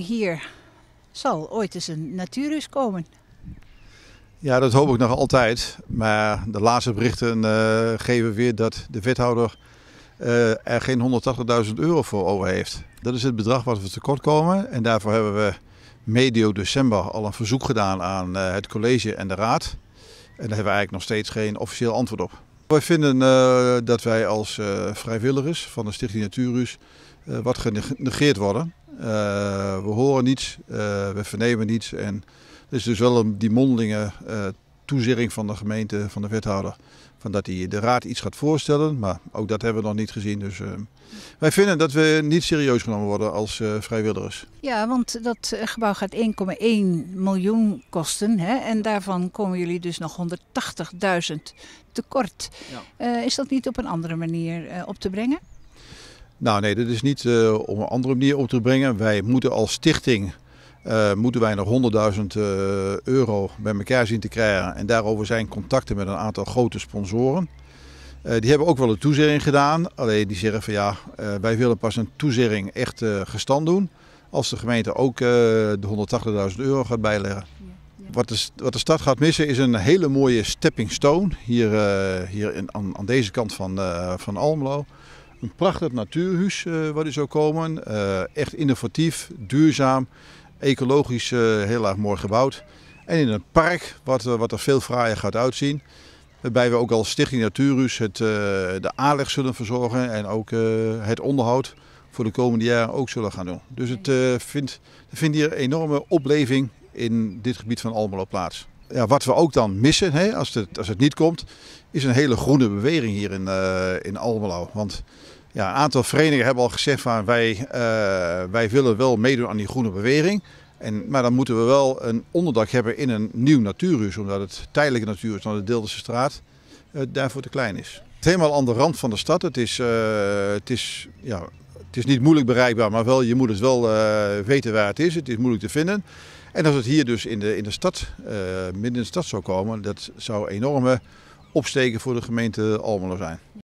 Hier zal ooit eens een natuurhuis komen. Ja, dat hoop ik nog altijd. Maar de laatste berichten uh, geven weer dat de wethouder eh, er geen 180.000 euro voor over heeft. Dat is het bedrag wat we tekort komen. En daarvoor hebben we medio december al een verzoek gedaan aan eh, het college en de raad. En daar hebben we eigenlijk nog steeds geen officieel antwoord op. Wij vinden eh, dat wij als eh, vrijwilligers van de Stichting Naturus eh, wat genegeerd worden. we horen niets, we vernemen niets en er is dus wel een, die mondelinge toezegging van de gemeente, van de wethouder, van dat hij de raad iets gaat voorstellen. Maar ook dat hebben we nog niet gezien. Dus ehm, wij vinden dat we niet serieus genomen worden als eh, vrijwilligers. Ja, want dat eh, gebouw gaat 1,1 miljoen kosten. Hè? En daarvan komen jullie dus nog 180.000 tekort. Ja. Eh, is dat niet op een andere manier op te brengen? Nou nee, dat is niet op een andere manier op te brengen. Wij moeten als stichting uh, moeten wij nog 100.000 eh, euro bij elkaar zien te krijgen. En daarover zijn contacten met een aantal grote sponsoren. Eh, die hebben ook wel een toezegging gedaan. Alleen die zeggen van ja, wij willen pas een toezegging echt gestand doen. Als de gemeente ook de 180.000 euro gaat bijleggen. Wat de, wat de, stad gaat missen is een hele mooie stepping stone hier, hier in, aan, aan, deze kant van, uh, van Almelo. Een prachtig natuurhuis wat waar zou komen. echt innovatief, duurzaam ecologisch eh, heel erg mooi gebouwd. En in een park wat, eh, wat er veel fraaier gaat uitzien. Waarbij we ook als Stichting Natuurus het, eh, de aanleg zullen verzorgen en ook het onderhoud voor de komende jaren ook zullen gaan doen. Dus het vindt, vindt hier een enorme opleving in dit gebied van Almelo plaats. Ja, wat we ook dan missen, hè, als, het, als het niet komt, is een hele groene beweging hier in, uh, in Almelo. Want ja, een aantal verenigingen hebben al gezegd van wij, eh, wij willen wel meedoen aan die groene bewering. En, maar dan moeten we wel een onderdak hebben in een nieuw natuurhuis, omdat het tijdelijke natuurhuis dan de Deelderse straat eh, daarvoor te klein is. Het is helemaal aan de rand van de stad. Het is, eh, het is ja, het is niet moeilijk bereikbaar, maar wel, je moet het wel weten waar het is. Het is moeilijk te vinden. En als het hier dus in de, in de stad, midden in de stad zou komen, dat zou enorme opsteken voor de gemeente Almelo zijn.